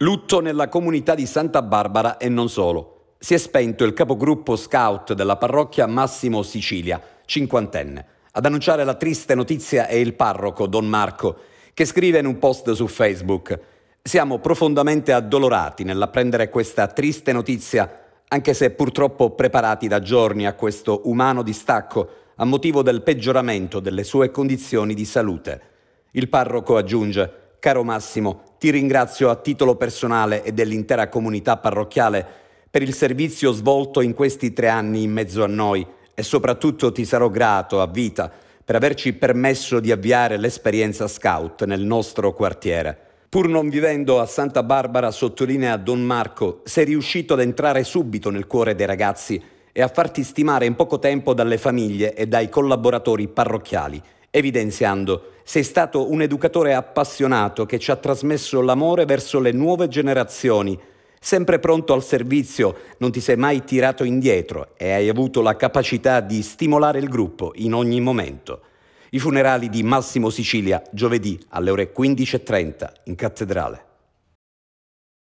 Lutto nella comunità di Santa Barbara e non solo. Si è spento il capogruppo scout della parrocchia Massimo Sicilia, cinquantenne. Ad annunciare la triste notizia è il parroco Don Marco, che scrive in un post su Facebook Siamo profondamente addolorati nell'apprendere questa triste notizia, anche se purtroppo preparati da giorni a questo umano distacco a motivo del peggioramento delle sue condizioni di salute. Il parroco aggiunge Caro Massimo, ti ringrazio a titolo personale e dell'intera comunità parrocchiale per il servizio svolto in questi tre anni in mezzo a noi e soprattutto ti sarò grato a vita per averci permesso di avviare l'esperienza scout nel nostro quartiere. Pur non vivendo a Santa Barbara, sottolinea Don Marco, sei riuscito ad entrare subito nel cuore dei ragazzi e a farti stimare in poco tempo dalle famiglie e dai collaboratori parrocchiali evidenziando sei stato un educatore appassionato che ci ha trasmesso l'amore verso le nuove generazioni, sempre pronto al servizio, non ti sei mai tirato indietro e hai avuto la capacità di stimolare il gruppo in ogni momento. I funerali di Massimo Sicilia, giovedì alle ore 15.30 in cattedrale.